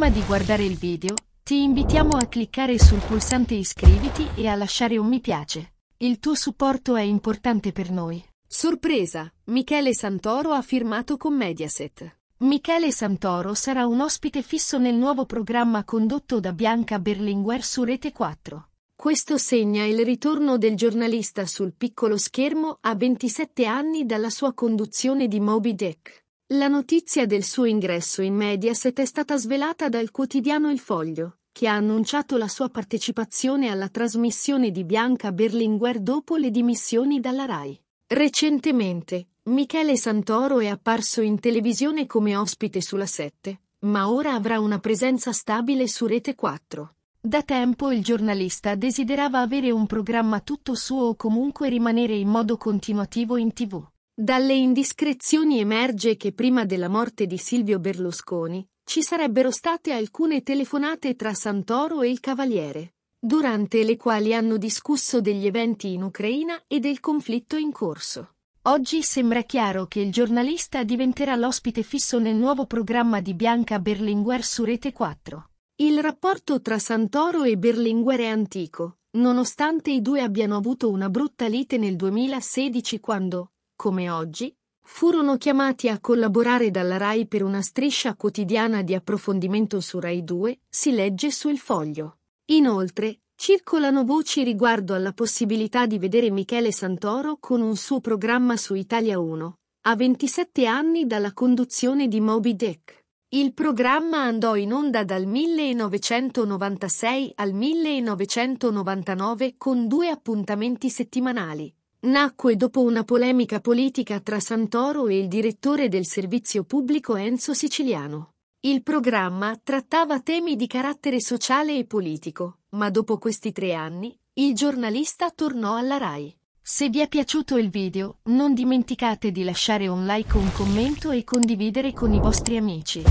Prima di guardare il video, ti invitiamo a cliccare sul pulsante iscriviti e a lasciare un mi piace. Il tuo supporto è importante per noi. Sorpresa! Michele Santoro ha firmato con Mediaset. Michele Santoro sarà un ospite fisso nel nuovo programma condotto da Bianca Berlinguer su Rete 4. Questo segna il ritorno del giornalista sul piccolo schermo a 27 anni dalla sua conduzione di Moby Dick. La notizia del suo ingresso in Mediaset è stata svelata dal quotidiano Il Foglio, che ha annunciato la sua partecipazione alla trasmissione di Bianca Berlinguer dopo le dimissioni dalla RAI. Recentemente, Michele Santoro è apparso in televisione come ospite sulla 7, ma ora avrà una presenza stabile su Rete 4. Da tempo il giornalista desiderava avere un programma tutto suo o comunque rimanere in modo continuativo in tv. Dalle indiscrezioni emerge che prima della morte di Silvio Berlusconi ci sarebbero state alcune telefonate tra Santoro e il Cavaliere, durante le quali hanno discusso degli eventi in Ucraina e del conflitto in corso. Oggi sembra chiaro che il giornalista diventerà l'ospite fisso nel nuovo programma di Bianca Berlinguer su Rete 4. Il rapporto tra Santoro e Berlinguer è antico, nonostante i due abbiano avuto una brutta lite nel 2016 quando, come oggi, furono chiamati a collaborare dalla RAI per una striscia quotidiana di approfondimento su RAI 2, si legge sul Foglio. Inoltre, circolano voci riguardo alla possibilità di vedere Michele Santoro con un suo programma su Italia 1, a 27 anni dalla conduzione di Moby Dick. Il programma andò in onda dal 1996 al 1999 con due appuntamenti settimanali nacque dopo una polemica politica tra Santoro e il direttore del servizio pubblico Enzo Siciliano. Il programma trattava temi di carattere sociale e politico, ma dopo questi tre anni il giornalista tornò alla RAI. Se vi è piaciuto il video, non dimenticate di lasciare un like un commento e condividere con i vostri amici.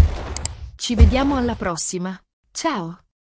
Ci vediamo alla prossima. Ciao!